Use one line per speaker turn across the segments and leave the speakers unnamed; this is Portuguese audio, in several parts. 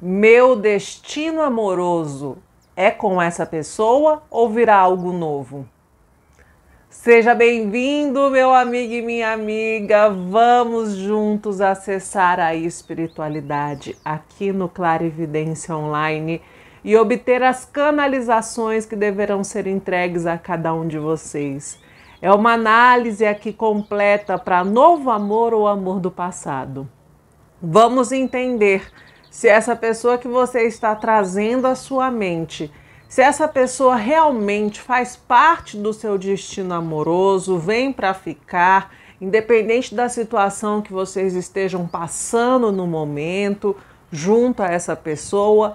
meu destino amoroso é com essa pessoa ou virá algo novo? Seja bem-vindo, meu amigo e minha amiga. Vamos juntos acessar a espiritualidade aqui no Clarividência Online e obter as canalizações que deverão ser entregues a cada um de vocês. É uma análise aqui completa para novo amor ou amor do passado. Vamos entender se é essa pessoa que você está trazendo à sua mente, se essa pessoa realmente faz parte do seu destino amoroso, vem para ficar, independente da situação que vocês estejam passando no momento, junto a essa pessoa.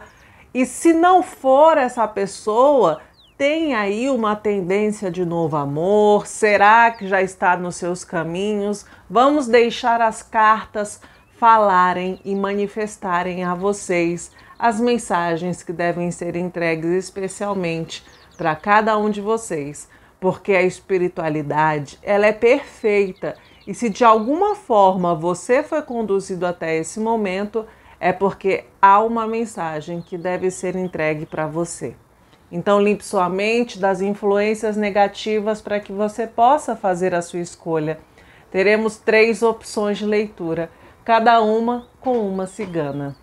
E se não for essa pessoa, tem aí uma tendência de novo amor? Será que já está nos seus caminhos? Vamos deixar as cartas falarem e manifestarem a vocês as mensagens que devem ser entregues especialmente para cada um de vocês, porque a espiritualidade, ela é perfeita e se de alguma forma você foi conduzido até esse momento, é porque há uma mensagem que deve ser entregue para você. Então limpe sua mente das influências negativas para que você possa fazer a sua escolha. Teremos três opções de leitura cada uma com uma cigana.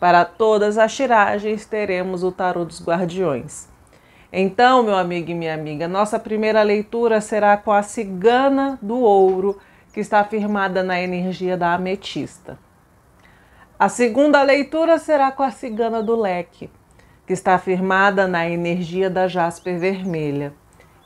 Para todas as tiragens teremos o tarô dos guardiões. Então, meu amigo e minha amiga, nossa primeira leitura será com a cigana do ouro, que está firmada na energia da ametista. A segunda leitura será com a cigana do leque, que está firmada na energia da jasper vermelha.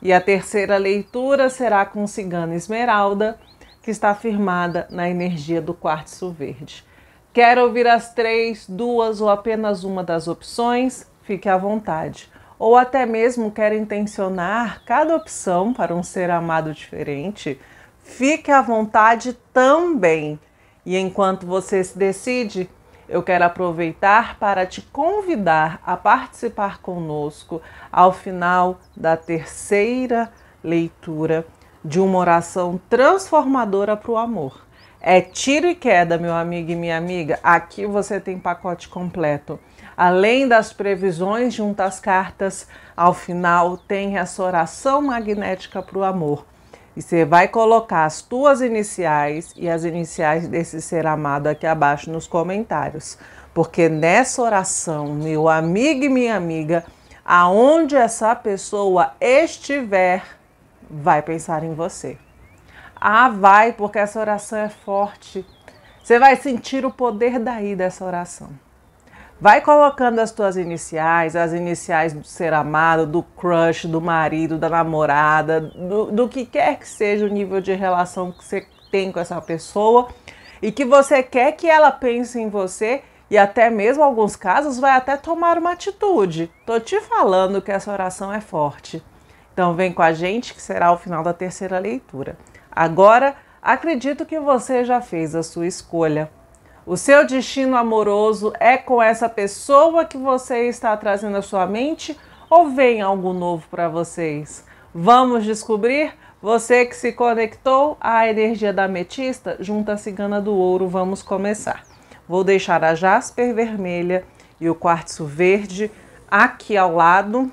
E a terceira leitura será com cigana esmeralda, que está firmada na energia do quartzo verde. Quer ouvir as três, duas ou apenas uma das opções? Fique à vontade. Ou até mesmo quer intencionar cada opção para um ser amado diferente? Fique à vontade também. E enquanto você se decide, eu quero aproveitar para te convidar a participar conosco ao final da terceira leitura de uma oração transformadora para o amor. É tiro e queda, meu amigo e minha amiga. Aqui você tem pacote completo. Além das previsões junto às cartas, ao final tem essa oração magnética para o amor. E você vai colocar as tuas iniciais e as iniciais desse ser amado aqui abaixo nos comentários. Porque nessa oração, meu amigo e minha amiga, aonde essa pessoa estiver, vai pensar em você. Ah, vai, porque essa oração é forte. Você vai sentir o poder daí dessa oração. Vai colocando as tuas iniciais, as iniciais do ser amado, do crush, do marido, da namorada, do, do que quer que seja o nível de relação que você tem com essa pessoa e que você quer que ela pense em você e até mesmo alguns casos vai até tomar uma atitude. Tô te falando que essa oração é forte. Então vem com a gente que será o final da terceira leitura. Agora, acredito que você já fez a sua escolha. O seu destino amoroso é com essa pessoa que você está trazendo à sua mente ou vem algo novo para vocês? Vamos descobrir? Você que se conectou à energia da ametista, junto a cigana do ouro, vamos começar. Vou deixar a jasper vermelha e o quartzo verde aqui ao lado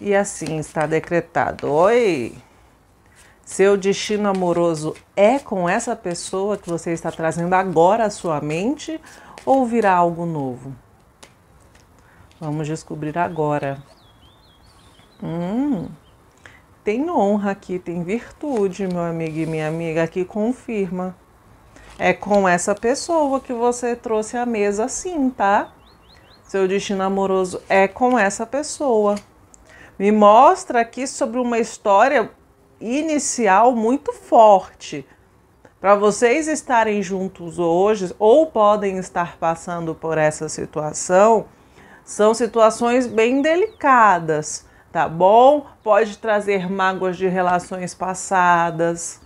E assim está decretado. Oi! Seu destino amoroso é com essa pessoa que você está trazendo agora à sua mente ou virá algo novo? Vamos descobrir agora. Hum, tem honra aqui, tem virtude, meu amigo e minha amiga, que confirma. É com essa pessoa que você trouxe a mesa, sim, tá? Seu destino amoroso é com essa pessoa me mostra aqui sobre uma história inicial muito forte. Para vocês estarem juntos hoje ou podem estar passando por essa situação, são situações bem delicadas, tá bom? Pode trazer mágoas de relações passadas.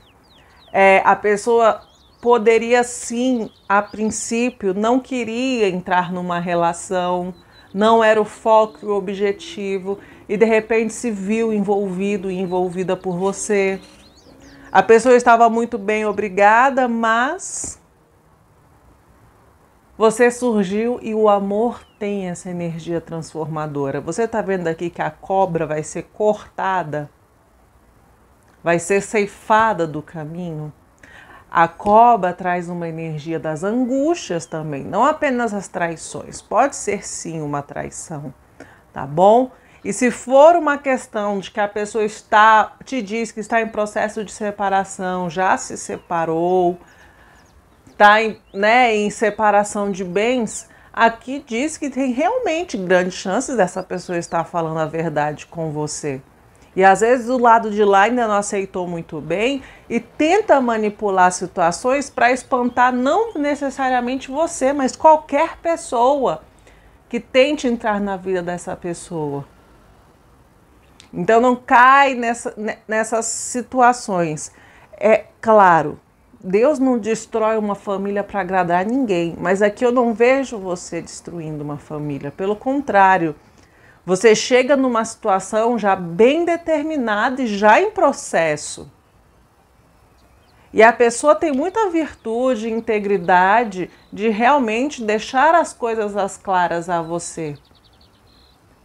É, a pessoa poderia sim, a princípio, não queria entrar numa relação, não era o foco e o objetivo e de repente se viu envolvido e envolvida por você. A pessoa estava muito bem, obrigada, mas você surgiu e o amor tem essa energia transformadora. Você está vendo aqui que a cobra vai ser cortada, vai ser ceifada do caminho. A cobra traz uma energia das angústias também, não apenas as traições. Pode ser sim uma traição, tá bom? E se for uma questão de que a pessoa está, te diz que está em processo de separação, já se separou, está em, né, em separação de bens, aqui diz que tem realmente grandes chances dessa pessoa estar falando a verdade com você. E às vezes o lado de lá ainda não aceitou muito bem e tenta manipular situações para espantar não necessariamente você, mas qualquer pessoa que tente entrar na vida dessa pessoa. Então não cai nessa, né, nessas situações. É claro, Deus não destrói uma família para agradar ninguém, mas aqui eu não vejo você destruindo uma família. Pelo contrário, você chega numa situação já bem determinada e já em processo. E a pessoa tem muita virtude, integridade de realmente deixar as coisas as claras a você.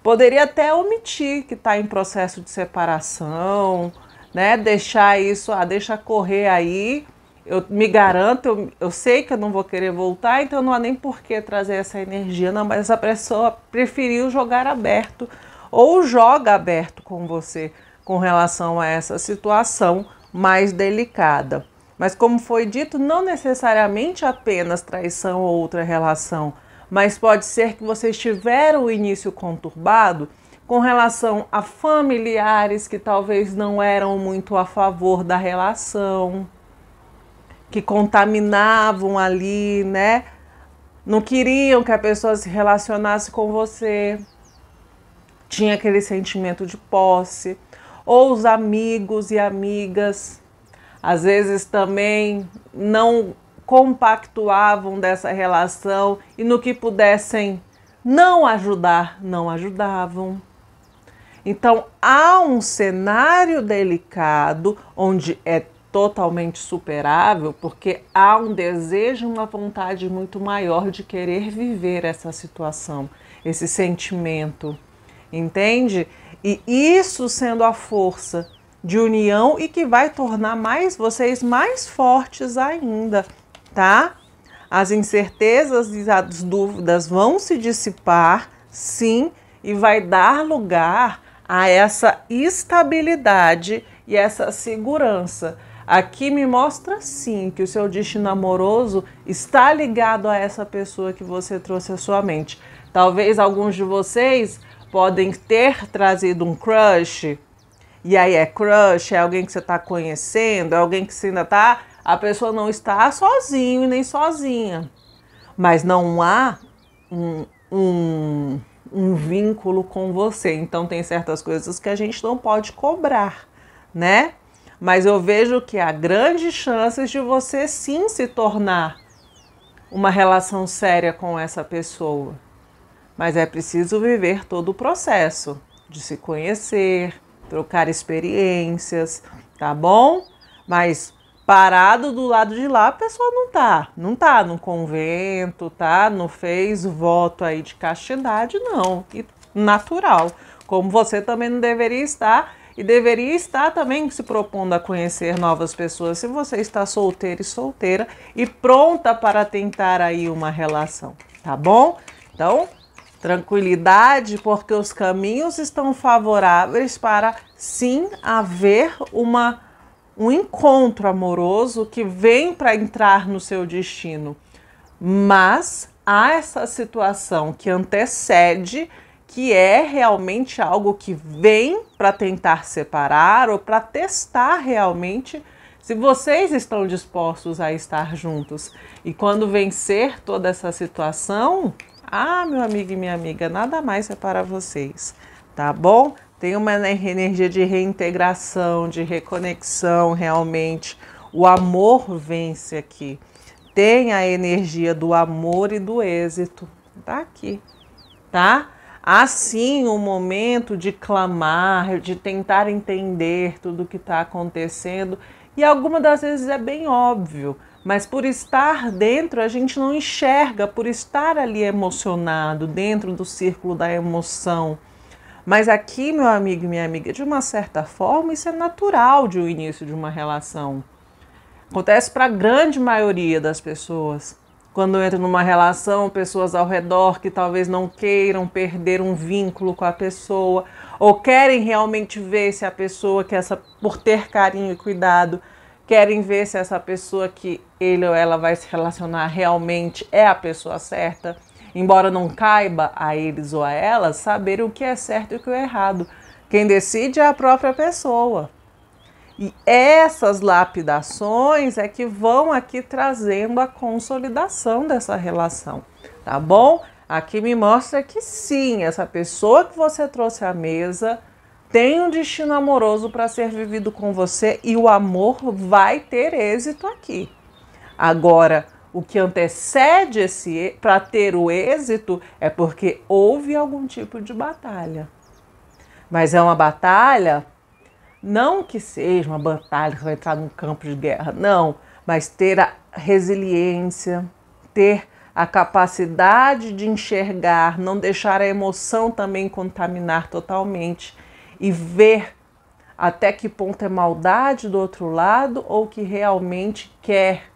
Poderia até omitir que está em processo de separação, né? Deixar isso, ah, deixa correr aí. Eu me garanto, eu, eu sei que eu não vou querer voltar, então não há nem por que trazer essa energia, não. Mas essa pessoa preferiu jogar aberto ou joga aberto com você com relação a essa situação mais delicada. Mas, como foi dito, não necessariamente apenas traição ou outra relação mas pode ser que vocês tiveram o início conturbado com relação a familiares que talvez não eram muito a favor da relação, que contaminavam ali, né? Não queriam que a pessoa se relacionasse com você. Tinha aquele sentimento de posse. Ou os amigos e amigas às vezes também não compactuavam dessa relação e no que pudessem não ajudar, não ajudavam. Então há um cenário delicado onde é totalmente superável, porque há um desejo, uma vontade muito maior de querer viver essa situação, esse sentimento, entende? E isso sendo a força de união e que vai tornar mais vocês mais fortes ainda tá? As incertezas e as dúvidas vão se dissipar, sim, e vai dar lugar a essa estabilidade e essa segurança. Aqui me mostra sim que o seu destino amoroso está ligado a essa pessoa que você trouxe à sua mente. Talvez alguns de vocês podem ter trazido um crush, e aí é crush, é alguém que você está conhecendo, é alguém que você ainda está a pessoa não está sozinho e nem sozinha. Mas não há um, um, um vínculo com você. Então tem certas coisas que a gente não pode cobrar, né? Mas eu vejo que há grandes chances de você sim se tornar uma relação séria com essa pessoa. Mas é preciso viver todo o processo de se conhecer, trocar experiências, tá bom? Mas parado do lado de lá, a pessoa não tá, não tá no convento, tá? Não fez voto aí de castidade, não. E natural. Como você também não deveria estar e deveria estar também se propondo a conhecer novas pessoas se você está solteiro e solteira e pronta para tentar aí uma relação, tá bom? Então, tranquilidade, porque os caminhos estão favoráveis para sim haver uma relação um encontro amoroso que vem para entrar no seu destino. Mas há essa situação que antecede, que é realmente algo que vem para tentar separar ou para testar realmente se vocês estão dispostos a estar juntos. E quando vencer toda essa situação, ah, meu amigo e minha amiga, nada mais é para vocês, tá bom? Tem uma energia de reintegração, de reconexão realmente. O amor vence aqui. Tem a energia do amor e do êxito. Tá aqui, tá? Assim, o um momento de clamar, de tentar entender tudo o que está acontecendo. E algumas das vezes é bem óbvio, mas por estar dentro a gente não enxerga, por estar ali emocionado, dentro do círculo da emoção mas aqui, meu amigo e minha amiga, de uma certa forma, isso é natural de um início de uma relação. Acontece para a grande maioria das pessoas. Quando entra numa relação, pessoas ao redor que talvez não queiram perder um vínculo com a pessoa ou querem realmente ver se a pessoa que essa por ter carinho e cuidado, querem ver se essa pessoa que ele ou ela vai se relacionar realmente é a pessoa certa embora não caiba a eles ou a elas saber o que é certo e o que é errado. Quem decide é a própria pessoa. E essas lapidações é que vão aqui trazendo a consolidação dessa relação, tá bom? Aqui me mostra que sim, essa pessoa que você trouxe à mesa tem um destino amoroso para ser vivido com você e o amor vai ter êxito aqui. Agora, o que antecede esse para ter o êxito é porque houve algum tipo de batalha. Mas é uma batalha não que seja uma batalha que vai entrar num campo de guerra, não, mas ter a resiliência, ter a capacidade de enxergar, não deixar a emoção também contaminar totalmente e ver até que ponto é maldade do outro lado ou que realmente quer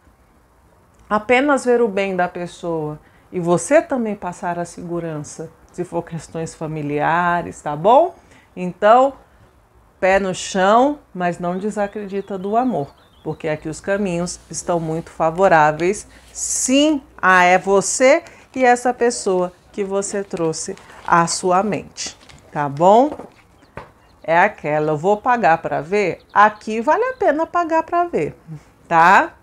apenas ver o bem da pessoa e você também passar a segurança, se for questões familiares, tá bom? Então, pé no chão, mas não desacredita do amor, porque aqui os caminhos estão muito favoráveis. Sim, a é você e essa pessoa que você trouxe à sua mente, tá bom? É aquela, eu vou pagar para ver. Aqui vale a pena pagar para ver, tá?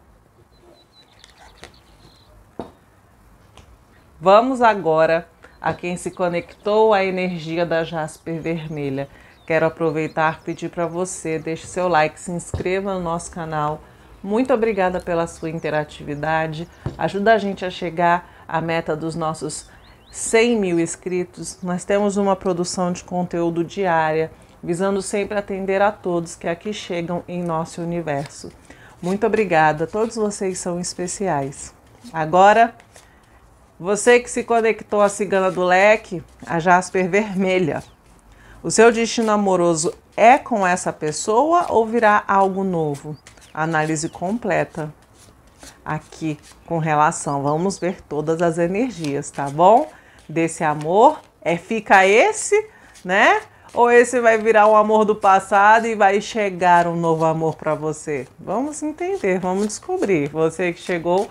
Vamos agora a quem se conectou à energia da Jasper Vermelha. Quero aproveitar e pedir para você, deixe seu like, se inscreva no nosso canal. Muito obrigada pela sua interatividade. Ajuda a gente a chegar à meta dos nossos 100 mil inscritos. Nós temos uma produção de conteúdo diária, visando sempre atender a todos que aqui chegam em nosso universo. Muito obrigada, todos vocês são especiais. Agora você que se conectou à cigana do leque, a Jasper Vermelha. O seu destino amoroso é com essa pessoa ou virá algo novo? Análise completa aqui com relação. Vamos ver todas as energias, tá bom? Desse amor, é fica esse, né? Ou esse vai virar um amor do passado e vai chegar um novo amor para você? Vamos entender, vamos descobrir. Você que chegou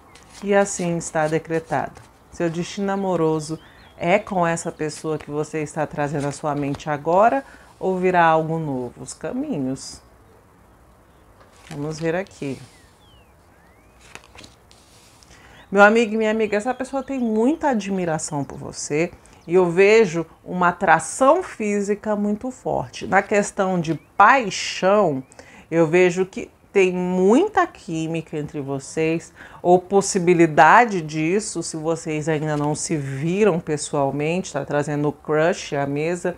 que assim está decretado. Seu destino amoroso é com essa pessoa que você está trazendo à sua mente agora ou virá algo novo? Os caminhos. Vamos ver aqui. Meu amigo e minha amiga, essa pessoa tem muita admiração por você e eu vejo uma atração física muito forte. Na questão de paixão, eu vejo que tem muita química entre vocês, ou possibilidade disso, se vocês ainda não se viram pessoalmente, está trazendo o crush à mesa.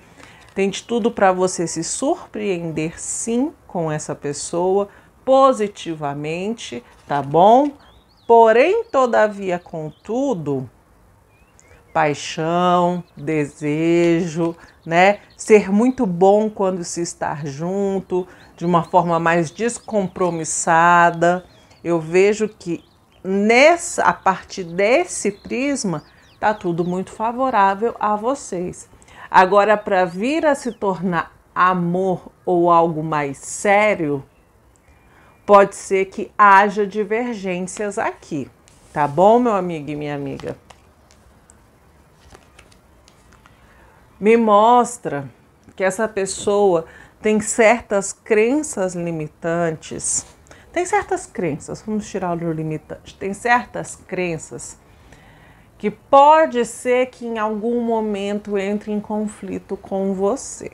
Tem de tudo para você se surpreender sim com essa pessoa positivamente, tá bom? Porém, todavia, contudo, paixão, desejo, né? Ser muito bom quando se estar junto, de uma forma mais descompromissada. Eu vejo que nessa, a partir desse prisma, tá tudo muito favorável a vocês. Agora, para vir a se tornar amor ou algo mais sério, pode ser que haja divergências aqui, tá bom, meu amigo e minha amiga? Me mostra que essa pessoa tem certas crenças limitantes. Tem certas crenças, vamos tirar o limitante. Tem certas crenças que pode ser que em algum momento entre em conflito com você.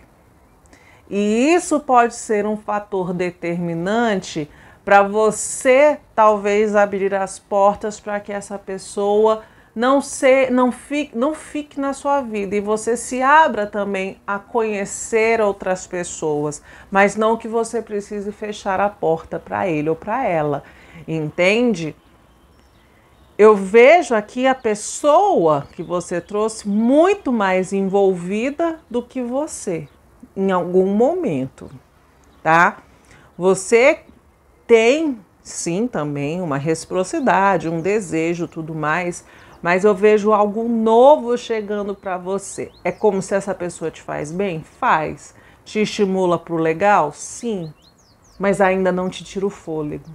E isso pode ser um fator determinante para você talvez abrir as portas para que essa pessoa não, se, não, fique, não fique na sua vida e você se abra também a conhecer outras pessoas, mas não que você precise fechar a porta para ele ou para ela, entende? Eu vejo aqui a pessoa que você trouxe muito mais envolvida do que você em algum momento, tá? Você tem sim também uma reciprocidade, um desejo, tudo mais, mas eu vejo algo novo chegando para você. É como se essa pessoa te faz bem? Faz. Te estimula para o legal? Sim. Mas ainda não te tira o fôlego.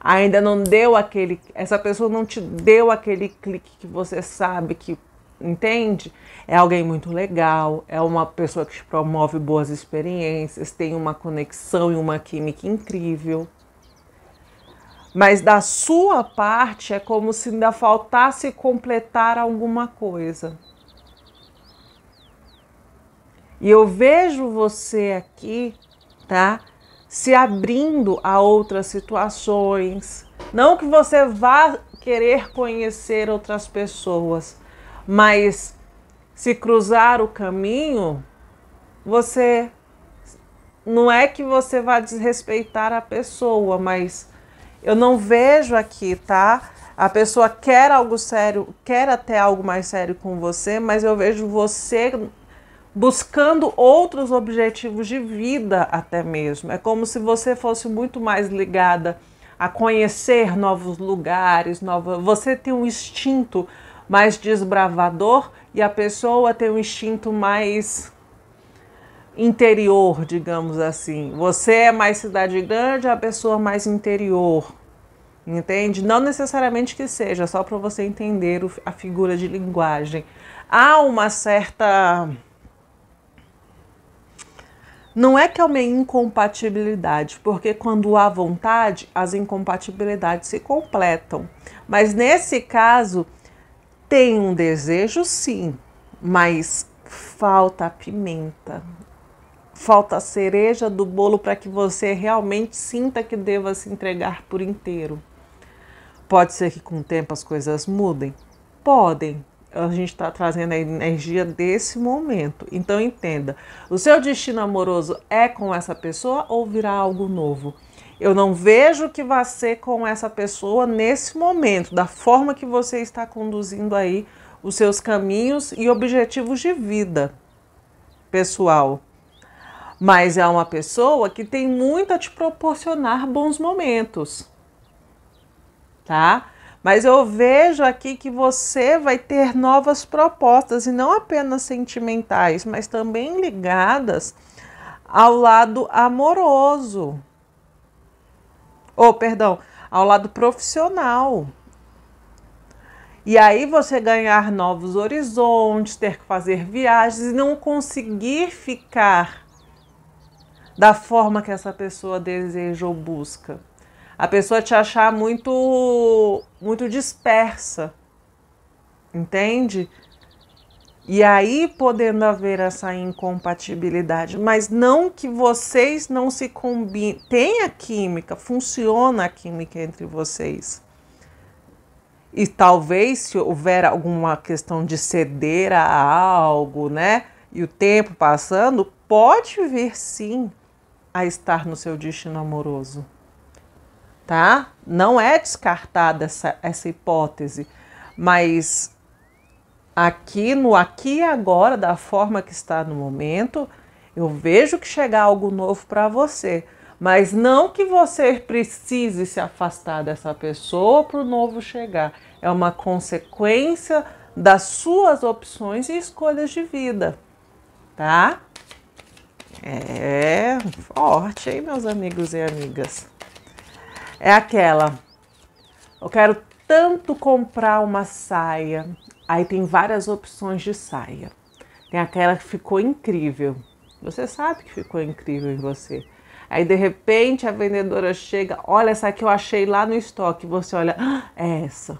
Ainda não deu aquele. Essa pessoa não te deu aquele clique que você sabe que. Entende? É alguém muito legal, é uma pessoa que te promove boas experiências, tem uma conexão e uma química incrível mas da sua parte é como se ainda faltasse completar alguma coisa. E eu vejo você aqui, tá? Se abrindo a outras situações. Não que você vá querer conhecer outras pessoas, mas se cruzar o caminho, você não é que você vá desrespeitar a pessoa, mas eu não vejo aqui, tá? A pessoa quer algo sério, quer até algo mais sério com você, mas eu vejo você buscando outros objetivos de vida até mesmo. É como se você fosse muito mais ligada a conhecer novos lugares, nova... você tem um instinto mais desbravador e a pessoa tem um instinto mais interior, digamos assim. Você é mais cidade grande, é a pessoa mais interior. Entende? Não necessariamente que seja, só para você entender a figura de linguagem. Há uma certa. Não é que é uma incompatibilidade, porque quando há vontade, as incompatibilidades se completam. Mas nesse caso, tem um desejo, sim, mas falta a pimenta falta a cereja do bolo para que você realmente sinta que deva se entregar por inteiro. Pode ser que com o tempo as coisas mudem? Podem. A gente está trazendo a energia desse momento. Então entenda: o seu destino amoroso é com essa pessoa ou virá algo novo? Eu não vejo que vai ser com essa pessoa nesse momento, da forma que você está conduzindo aí os seus caminhos e objetivos de vida pessoal mas é uma pessoa que tem muito a te proporcionar bons momentos, tá? Mas eu vejo aqui que você vai ter novas propostas e não apenas sentimentais, mas também ligadas ao lado amoroso. Ou, oh, perdão, ao lado profissional. E aí você ganhar novos horizontes, ter que fazer viagens e não conseguir ficar da forma que essa pessoa deseja ou busca. A pessoa te achar muito, muito dispersa, entende? E aí podendo haver essa incompatibilidade, mas não que vocês não se combinem. Tem a química, funciona a química entre vocês. E talvez se houver alguma questão de ceder a algo, né? E o tempo passando, pode vir sim a estar no seu destino amoroso. Tá? Não é descartada essa, essa hipótese, mas aqui no aqui e agora, da forma que está no momento, eu vejo que chegar algo novo para você, mas não que você precise se afastar dessa pessoa para o novo chegar. É uma consequência das suas opções e escolhas de vida, tá? É forte, hein, meus amigos e amigas? É aquela. Eu quero tanto comprar uma saia. Aí tem várias opções de saia. Tem aquela que ficou incrível. Você sabe que ficou incrível em você. Aí de repente a vendedora chega, olha essa que eu achei lá no estoque. Você olha, ah, é essa.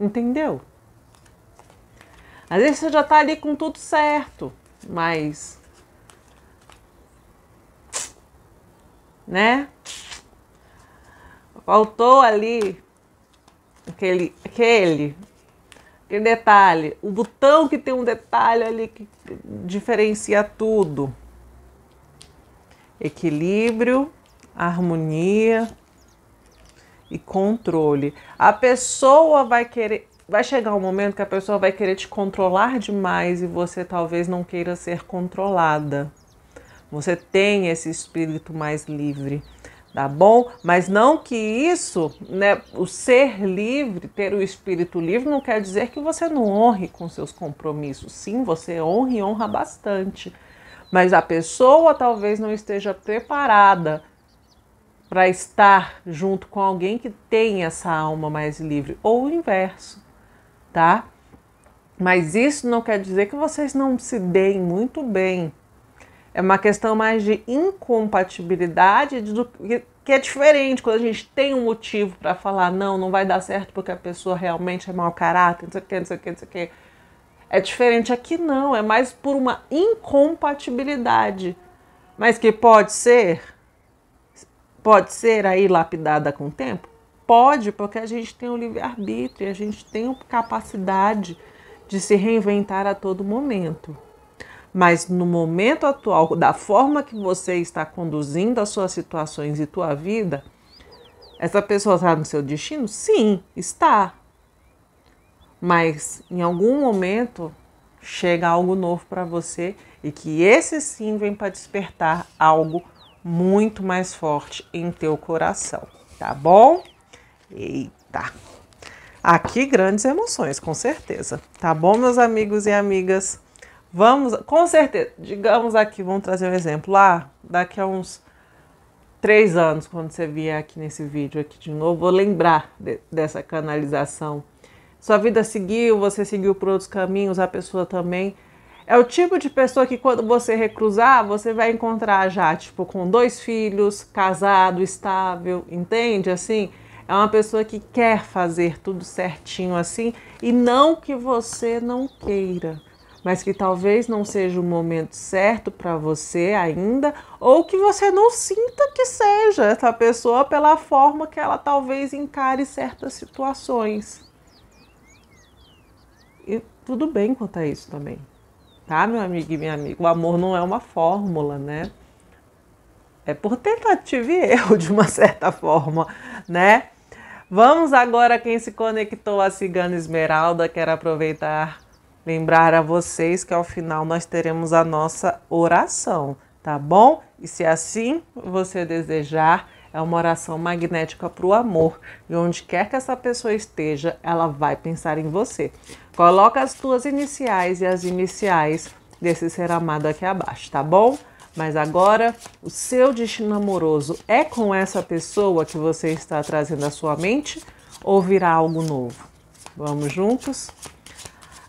Entendeu? Às vezes você já tá ali com tudo certo, mas né? Faltou ali aquele, aquele, aquele detalhe, o botão que tem um detalhe ali que diferencia tudo. Equilíbrio, harmonia e controle. A pessoa vai querer vai chegar um momento que a pessoa vai querer te controlar demais e você talvez não queira ser controlada. Você tem esse espírito mais livre, tá bom? Mas não que isso, né, o ser livre, ter o espírito livre, não quer dizer que você não honre com seus compromissos. Sim, você honra e honra bastante. Mas a pessoa talvez não esteja preparada para estar junto com alguém que tem essa alma mais livre, ou o inverso, tá? Mas isso não quer dizer que vocês não se deem muito bem, é uma questão mais de incompatibilidade do que que é diferente quando a gente tem um motivo para falar não, não vai dar certo porque a pessoa realmente é mau caráter, não sei o que, não sei o que, não sei o que. É diferente aqui não, é mais por uma incompatibilidade, mas que pode ser, pode ser aí lapidada com o tempo? Pode, porque a gente tem o livre-arbítrio, a gente tem a capacidade de se reinventar a todo momento. Mas no momento atual, da forma que você está conduzindo as suas situações e tua vida, essa pessoa está no seu destino? Sim, está. Mas em algum momento chega algo novo para você e que esse sim vem para despertar algo muito mais forte em teu coração, tá bom? Eita. Aqui ah, grandes emoções, com certeza. Tá bom, meus amigos e amigas? Vamos, com certeza, digamos aqui, vamos trazer um exemplo lá, ah, daqui a uns três anos, quando você vier aqui nesse vídeo aqui de novo, vou lembrar de, dessa canalização. Sua vida seguiu, você seguiu por outros caminhos, a pessoa também. É o tipo de pessoa que quando você recruzar, você vai encontrar já, tipo, com dois filhos, casado, estável, entende? Assim, é uma pessoa que quer fazer tudo certinho assim e não que você não queira mas que talvez não seja o momento certo para você ainda, ou que você não sinta que seja essa pessoa pela forma que ela talvez encare certas situações. E tudo bem quanto a isso também, tá, meu amigo e minha amiga? O amor não é uma fórmula, né? É por tentativa e erro, de uma certa forma, né? Vamos agora quem se conectou a Cigana Esmeralda, quero aproveitar Lembrar a vocês que ao final nós teremos a nossa oração, tá bom? E se assim você desejar, é uma oração magnética para o amor. E onde quer que essa pessoa esteja, ela vai pensar em você. Coloca as tuas iniciais e as iniciais desse ser amado aqui abaixo, tá bom? Mas agora, o seu destino amoroso é com essa pessoa que você está trazendo à sua mente ou virá algo novo? Vamos juntos?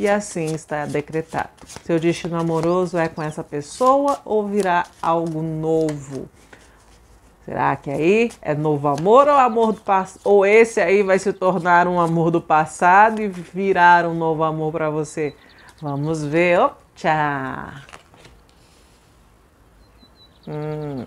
e assim está decretado. Seu destino amoroso é com essa pessoa ou virá algo novo? Será que aí é novo amor ou amor do passado? Ou esse aí vai se tornar um amor do passado e virar um novo amor para você? Vamos ver. Tchau. Hum.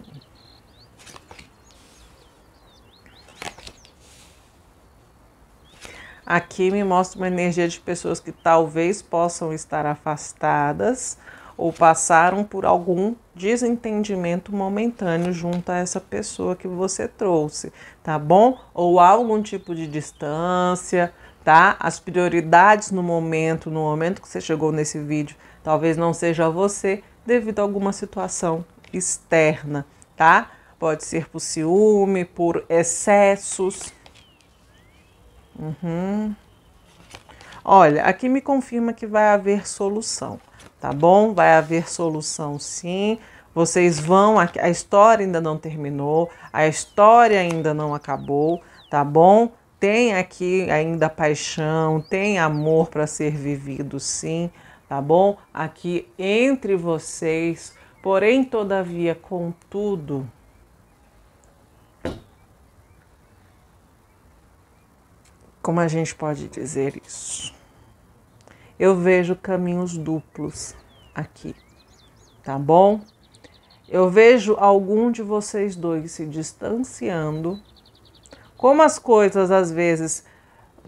Aqui me mostra uma energia de pessoas que talvez possam estar afastadas ou passaram por algum desentendimento momentâneo junto a essa pessoa que você trouxe, tá bom? Ou algum tipo de distância, tá? As prioridades no momento, no momento que você chegou nesse vídeo, talvez não seja você devido a alguma situação externa, tá? Pode ser por ciúme, por excessos, Uhum. Olha, aqui me confirma que vai haver solução, tá bom? Vai haver solução sim. Vocês vão, a, história ainda não terminou, a história ainda não acabou, tá bom? Tem aqui ainda paixão, tem amor para ser vivido sim, tá bom? Aqui entre vocês, porém, todavia, contudo. Como a gente pode dizer isso? Eu vejo caminhos duplos aqui, tá bom? Eu vejo algum de vocês dois se distanciando. Como as coisas às vezes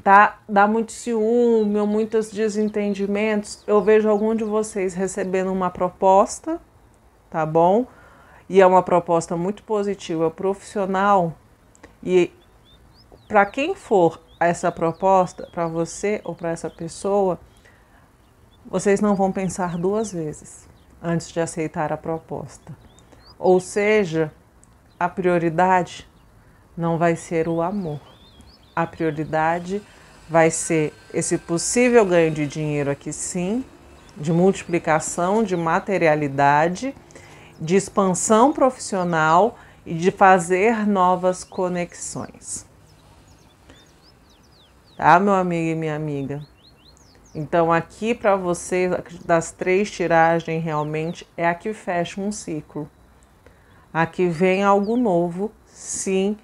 tá, dá muito ciúme ou muitos desentendimentos, eu vejo algum de vocês recebendo uma proposta, tá bom? E é uma proposta muito positiva, profissional. E para quem for essa proposta para você ou para essa pessoa, vocês não vão pensar duas vezes antes de aceitar a proposta. Ou seja, a prioridade não vai ser o amor. A prioridade vai ser esse possível ganho de dinheiro aqui sim, de multiplicação, de materialidade, de expansão profissional e de fazer novas conexões tá, meu amigo e minha amiga? Então, aqui para você, das três tiragens, realmente é a que fecha um ciclo. Aqui vem algo novo, sim,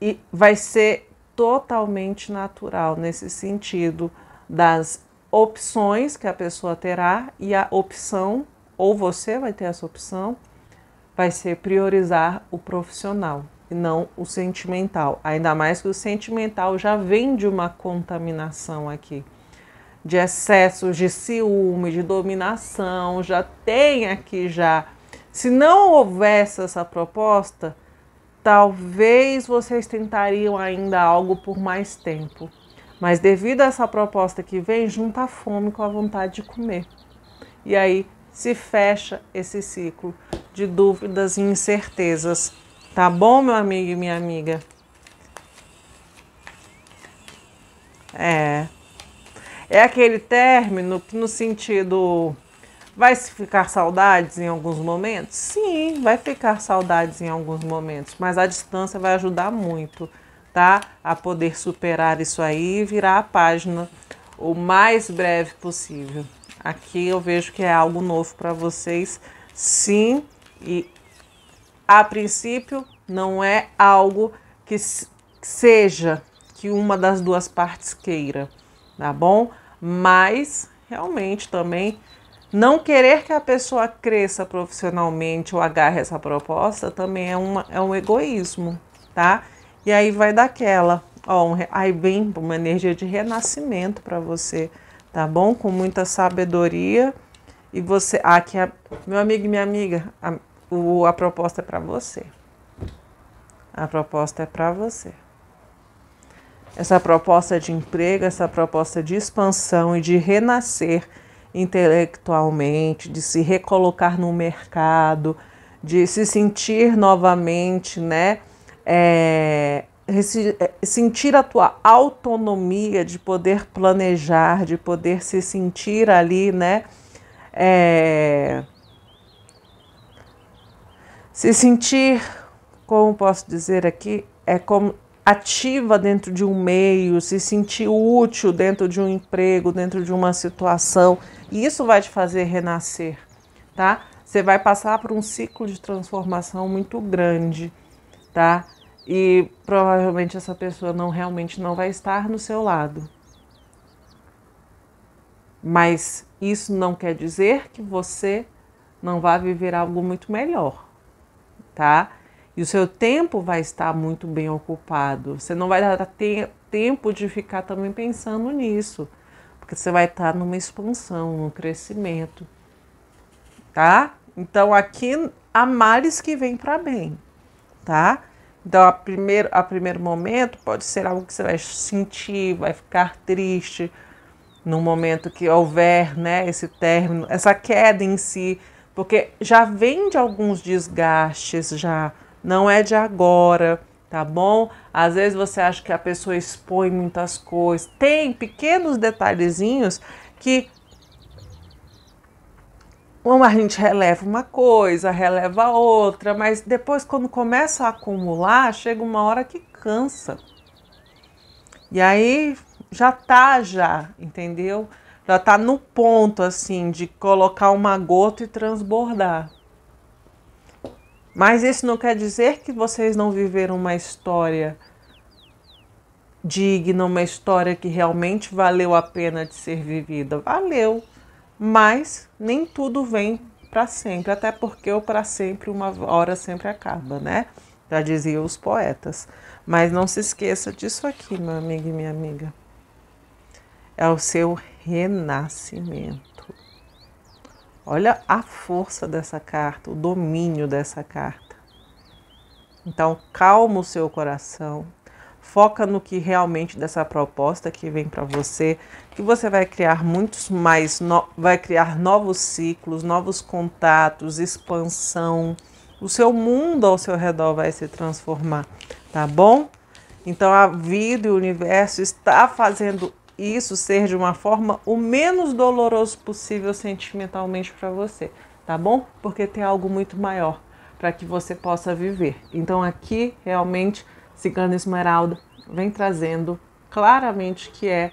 e vai ser totalmente natural nesse sentido das opções que a pessoa terá e a opção, ou você vai ter essa opção, vai ser priorizar o profissional e não o sentimental. Ainda mais que o sentimental já vem de uma contaminação aqui, de excessos de ciúme, de dominação, já tem aqui já. Se não houvesse essa proposta, talvez vocês tentariam ainda algo por mais tempo. Mas devido a essa proposta que vem, junta a fome com a vontade de comer. E aí se fecha esse ciclo de dúvidas e incertezas Tá bom, meu amigo e minha amiga? É. É aquele término que, no sentido. Vai se ficar saudades em alguns momentos? Sim, vai ficar saudades em alguns momentos, mas a distância vai ajudar muito, tá? A poder superar isso aí e virar a página o mais breve possível. Aqui eu vejo que é algo novo para vocês, sim, e a princípio, não é algo que seja que uma das duas partes queira, tá bom? Mas realmente também não querer que a pessoa cresça profissionalmente ou agarre essa proposta também é, uma, é um egoísmo, tá? E aí vai daquela, ó, um, aí vem uma energia de renascimento para você, tá bom? Com muita sabedoria e você, aqui, ah, meu amigo e minha amiga, a, o, a proposta é para você. A proposta é para você. Essa proposta de emprego, essa proposta de expansão e de renascer intelectualmente, de se recolocar no mercado, de se sentir novamente, né? É, é sentir a tua autonomia de poder planejar, de poder se sentir ali, né? É, se sentir, como posso dizer aqui, é como ativa dentro de um meio, se sentir útil dentro de um emprego, dentro de uma situação, e isso vai te fazer renascer, tá? Você vai passar por um ciclo de transformação muito grande, tá? E provavelmente essa pessoa não realmente não vai estar no seu lado. Mas isso não quer dizer que você não vá viver algo muito melhor tá? E o seu tempo vai estar muito bem ocupado. Você não vai dar te tempo de ficar também pensando nisso, porque você vai estar numa expansão, num crescimento, tá? Então aqui há males que vêm para bem, tá? Então, a primeiro, a primeiro momento pode ser algo que você vai sentir, vai ficar triste no momento que houver, né, esse término, essa queda em si, porque já vem de alguns desgastes, já não é de agora, tá bom? Às vezes você acha que a pessoa expõe muitas coisas, tem pequenos detalhezinhos que uma a gente releva uma coisa, releva outra, mas depois quando começa a acumular, chega uma hora que cansa. E aí já tá já, entendeu? Ela tá no ponto, assim, de colocar uma gota e transbordar. Mas isso não quer dizer que vocês não viveram uma história digna, uma história que realmente valeu a pena de ser vivida. Valeu, mas nem tudo vem para sempre, até porque o para sempre uma hora sempre acaba, né? Já diziam os poetas. Mas não se esqueça disso aqui, meu amigo e minha amiga. É o seu renascimento. Olha a força dessa carta, o domínio dessa carta. Então, calma o seu coração, foca no que realmente dessa proposta que vem para você, que você vai criar muitos mais, no, vai criar novos ciclos, novos contatos, expansão. O seu mundo ao seu redor vai se transformar, tá bom? Então a vida e o universo está fazendo e isso ser de uma forma o menos doloroso possível sentimentalmente para você, tá bom? Porque tem algo muito maior para que você possa viver. Então aqui realmente Cigana Esmeralda vem trazendo claramente que é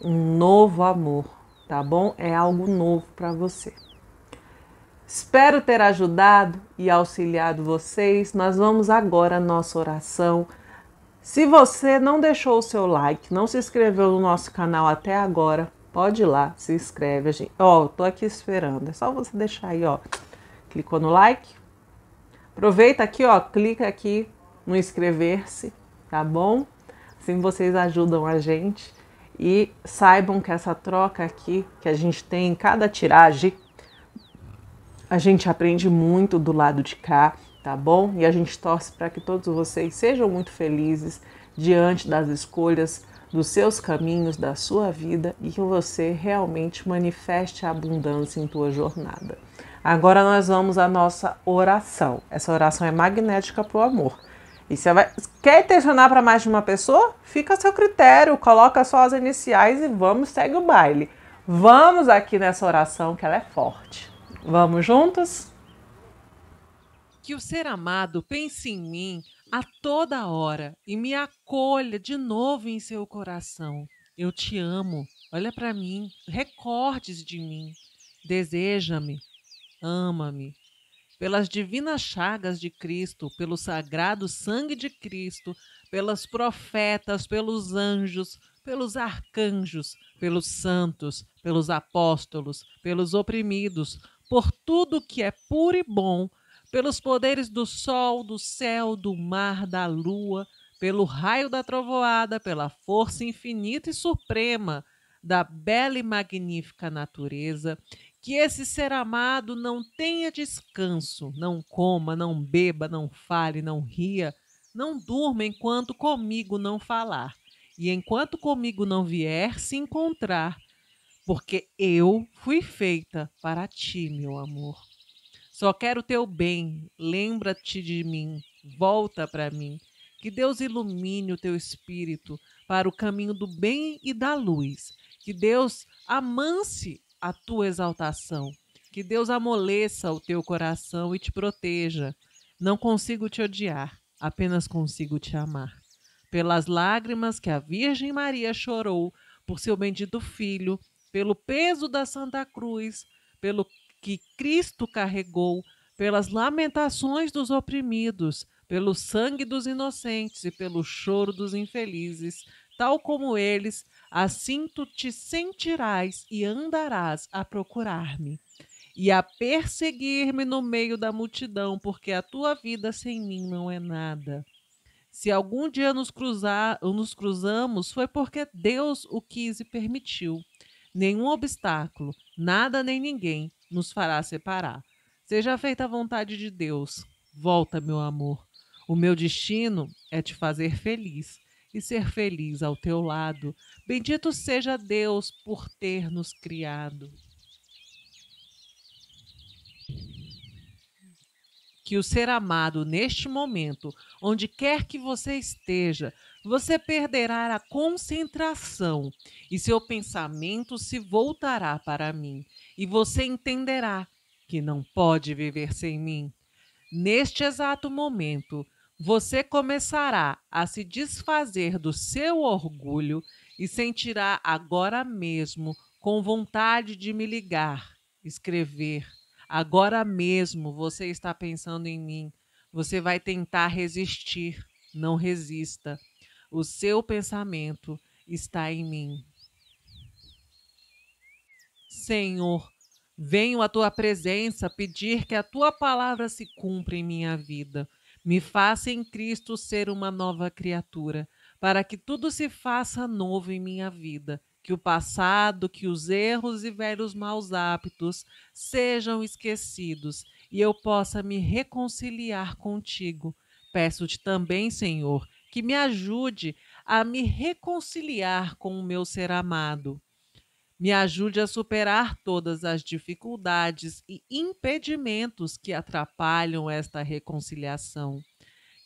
um novo amor, tá bom? É algo novo para você. Espero ter ajudado e auxiliado vocês. Nós vamos agora à nossa oração se você não deixou o seu like, não se inscreveu no nosso canal até agora, pode ir lá, se inscreve, gente. Ó, tô aqui esperando. É só você deixar aí, ó. Clicou no like. Aproveita aqui, ó, clica aqui no inscrever-se, tá bom? Assim vocês ajudam a gente e saibam que essa troca aqui que a gente tem em cada tiragem, a gente aprende muito do lado de cá tá bom? E a gente torce para que todos vocês sejam muito felizes diante das escolhas dos seus caminhos, da sua vida e que você realmente manifeste a abundância em tua jornada. Agora nós vamos à nossa oração. Essa oração é magnética para o amor. E você vai... quer intencionar para mais de uma pessoa? Fica a seu critério, coloca só as iniciais e vamos, segue o baile. Vamos aqui nessa oração que ela é forte. Vamos juntos? que o ser amado pense em mim a toda hora e me acolha de novo em seu coração. Eu te amo, olha para mim, recordes de mim, deseja-me, ama-me. Pelas divinas chagas de Cristo, pelo sagrado sangue de Cristo, pelas profetas, pelos anjos, pelos arcanjos, pelos santos, pelos apóstolos, pelos oprimidos, por tudo que é puro e bom, pelos poderes do sol, do céu, do mar, da lua, pelo raio da trovoada, pela força infinita e suprema da bela e magnífica natureza, que esse ser amado não tenha descanso, não coma, não beba, não fale, não ria, não durma enquanto comigo não falar. E enquanto comigo não vier se encontrar, porque eu fui feita para ti, meu amor. Só quero o teu bem, lembra-te de mim, volta para mim. Que Deus ilumine o teu espírito para o caminho do bem e da luz. Que Deus amance a tua exaltação. Que Deus amoleça o teu coração e te proteja. Não consigo te odiar, apenas consigo te amar. Pelas lágrimas que a Virgem Maria chorou por seu bendito filho, pelo peso da Santa Cruz, pelo que Cristo carregou pelas lamentações dos oprimidos, pelo sangue dos inocentes e pelo choro dos infelizes, tal como eles, assim tu te sentirás e andarás a procurar-me e a perseguir-me no meio da multidão, porque a tua vida sem mim não é nada. Se algum dia nos, cruzar, nos cruzamos, foi porque Deus o quis e permitiu. Nenhum obstáculo, nada nem ninguém nos fará separar. Seja feita a vontade de Deus. Volta, meu amor. O meu destino é te fazer feliz e ser feliz ao teu lado. Bendito seja Deus por ter nos criado. Que o ser amado neste momento, onde quer que você esteja, você perderá a concentração e seu pensamento se voltará para mim, e você entenderá que não pode viver sem mim. Neste exato momento, você começará a se desfazer do seu orgulho e sentirá agora mesmo com vontade de me ligar, escrever. Agora mesmo você está pensando em mim. Você vai tentar resistir. Não resista. O seu pensamento está em mim. Senhor, venho à tua presença pedir que a tua palavra se cumpra em minha vida. Me faça em Cristo ser uma nova criatura, para que tudo se faça novo em minha vida, que o passado, que os erros e velhos maus hábitos sejam esquecidos e eu possa me reconciliar contigo. Peço-te também, Senhor, que me ajude a me reconciliar com o meu ser amado. Me ajude a superar todas as dificuldades e impedimentos que atrapalham esta reconciliação.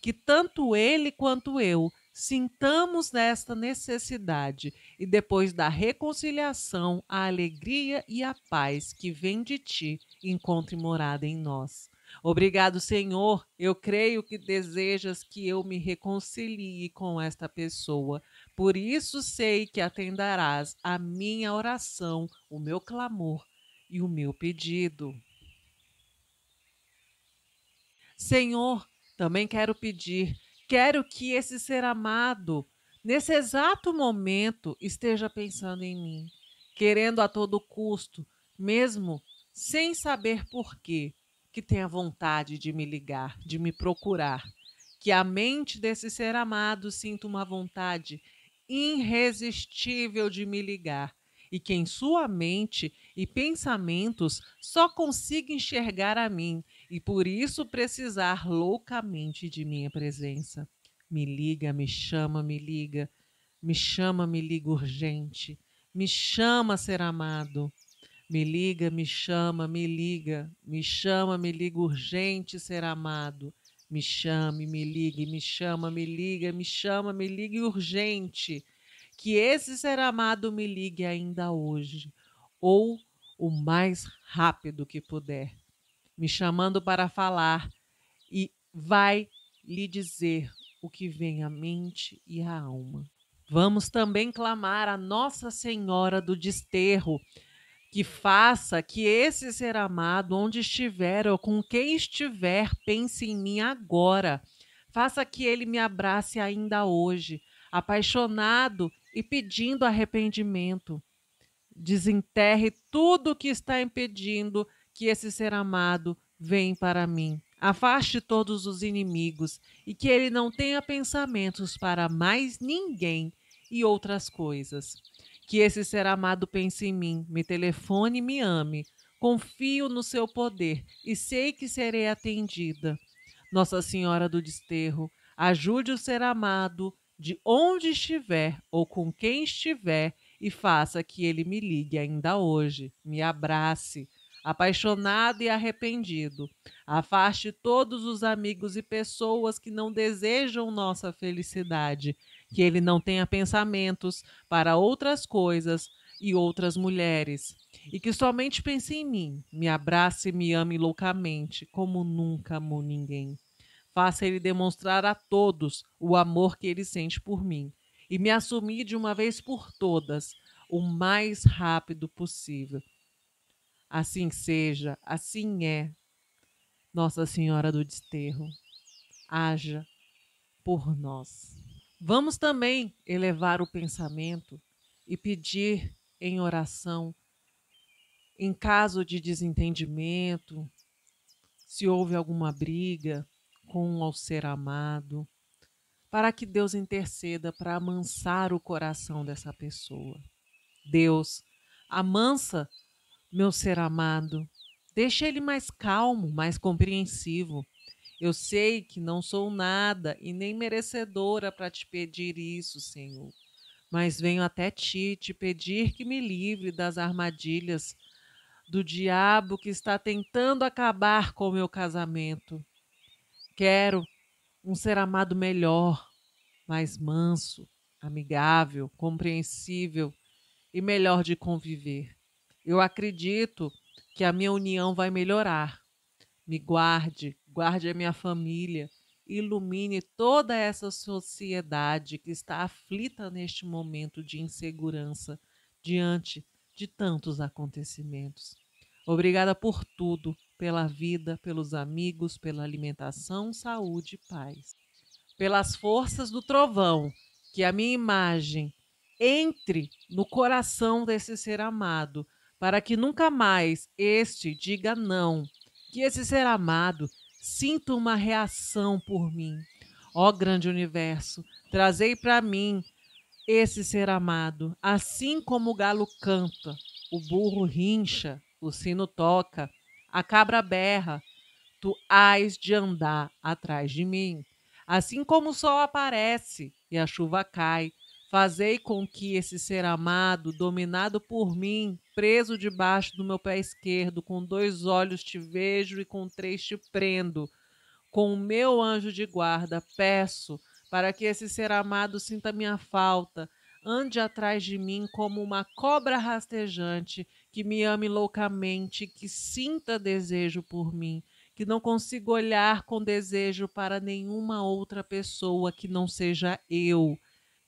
Que tanto ele quanto eu sintamos nesta necessidade e depois da reconciliação, a alegria e a paz que vem de ti encontre morada em nós. Obrigado, Senhor. Eu creio que desejas que eu me reconcilie com esta pessoa. Por isso sei que atenderás a minha oração, o meu clamor e o meu pedido. Senhor, também quero pedir, quero que esse ser amado, nesse exato momento, esteja pensando em mim, querendo a todo custo, mesmo sem saber porquê, que tenha vontade de me ligar, de me procurar. Que a mente desse ser amado sinta uma vontade irresistível de me ligar e que em sua mente e pensamentos só consiga enxergar a mim e por isso precisar loucamente de minha presença. Me liga, me chama, me liga, me chama, me liga urgente, me chama ser amado. Me liga, me chama, me liga, me chama, me liga, urgente ser amado. Me chame, me ligue, me chama, me liga, me chama, me ligue, urgente. Que esse ser amado me ligue ainda hoje, ou o mais rápido que puder, me chamando para falar e vai lhe dizer o que vem à mente e à alma. Vamos também clamar a Nossa Senhora do Desterro que faça que esse ser amado, onde estiver ou com quem estiver, pense em mim agora. Faça que ele me abrace ainda hoje, apaixonado e pedindo arrependimento. Desenterre tudo o que está impedindo que esse ser amado venha para mim. Afaste todos os inimigos e que ele não tenha pensamentos para mais ninguém e outras coisas. Que esse ser amado pense em mim, me telefone e me ame. Confio no seu poder e sei que serei atendida. Nossa Senhora do Desterro, ajude o ser amado de onde estiver ou com quem estiver e faça que ele me ligue ainda hoje, me abrace, apaixonado e arrependido. Afaste todos os amigos e pessoas que não desejam nossa felicidade que ele não tenha pensamentos para outras coisas e outras mulheres, e que somente pense em mim, me abrace e me ame loucamente, como nunca amou ninguém. Faça ele demonstrar a todos o amor que ele sente por mim e me assumir de uma vez por todas, o mais rápido possível. Assim seja, assim é. Nossa Senhora do Desterro, haja por nós. Vamos também elevar o pensamento e pedir em oração, em caso de desentendimento, se houve alguma briga com o ser amado, para que Deus interceda para amansar o coração dessa pessoa. Deus, amansa meu ser amado, deixa ele mais calmo, mais compreensivo, eu sei que não sou nada e nem merecedora para te pedir isso, Senhor. Mas venho até ti te pedir que me livre das armadilhas do diabo que está tentando acabar com o meu casamento. Quero um ser amado melhor, mais manso, amigável, compreensível e melhor de conviver. Eu acredito que a minha união vai melhorar. Me guarde guarde a minha família, ilumine toda essa sociedade que está aflita neste momento de insegurança diante de tantos acontecimentos. Obrigada por tudo, pela vida, pelos amigos, pela alimentação, saúde e paz. Pelas forças do trovão, que a minha imagem entre no coração desse ser amado, para que nunca mais este diga não, que esse ser amado sinto uma reação por mim. Ó grande universo, trazei para mim esse ser amado, assim como o galo canta, o burro rincha, o sino toca, a cabra berra, tu hás de andar atrás de mim. Assim como o sol aparece e a chuva cai, Fazei com que esse ser amado, dominado por mim, preso debaixo do meu pé esquerdo, com dois olhos te vejo e com três te prendo. Com o meu anjo de guarda, peço para que esse ser amado sinta minha falta, ande atrás de mim como uma cobra rastejante, que me ame loucamente, que sinta desejo por mim, que não consiga olhar com desejo para nenhuma outra pessoa que não seja eu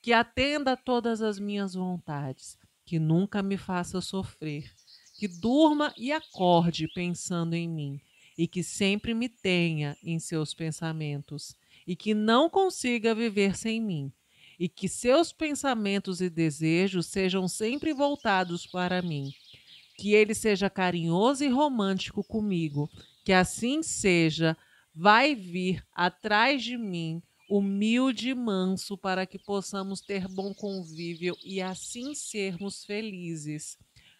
que atenda a todas as minhas vontades, que nunca me faça sofrer, que durma e acorde pensando em mim, e que sempre me tenha em seus pensamentos, e que não consiga viver sem mim, e que seus pensamentos e desejos sejam sempre voltados para mim. Que ele seja carinhoso e romântico comigo, que assim seja, vai vir atrás de mim humilde e manso, para que possamos ter bom convívio e assim sermos felizes.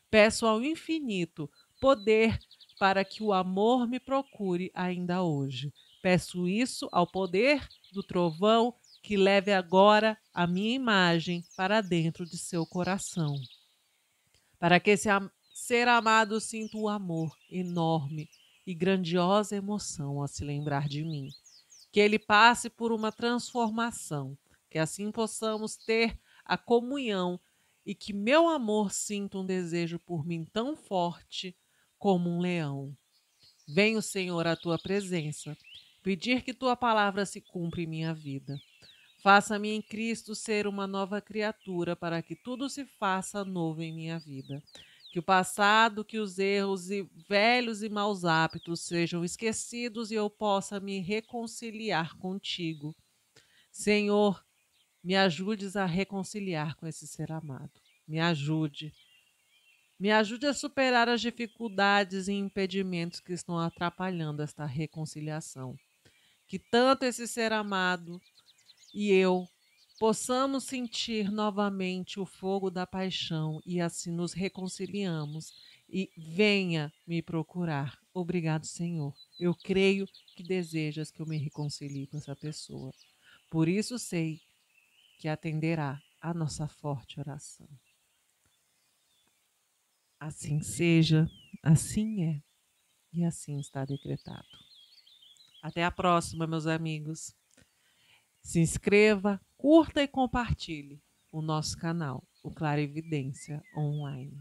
Peço ao infinito poder para que o amor me procure ainda hoje. Peço isso ao poder do trovão que leve agora a minha imagem para dentro de seu coração. Para que esse ser amado sinta o amor enorme e grandiosa emoção a se lembrar de mim que ele passe por uma transformação, que assim possamos ter a comunhão e que meu amor sinta um desejo por mim tão forte como um leão. Venho, Senhor, à tua presença, pedir que tua palavra se cumpra em minha vida. Faça-me em Cristo ser uma nova criatura para que tudo se faça novo em minha vida. Que o passado, que os erros e velhos e maus hábitos sejam esquecidos e eu possa me reconciliar contigo. Senhor, me ajudes a reconciliar com esse ser amado. Me ajude. Me ajude a superar as dificuldades e impedimentos que estão atrapalhando esta reconciliação. Que tanto esse ser amado e eu possamos sentir novamente o fogo da paixão e assim nos reconciliamos e venha me procurar. Obrigado, Senhor. Eu creio que desejas que eu me reconcilie com essa pessoa. Por isso sei que atenderá a nossa forte oração. Assim seja, assim é e assim está decretado. Até a próxima, meus amigos. Se inscreva, curta e compartilhe o nosso canal, o Clarividência Online.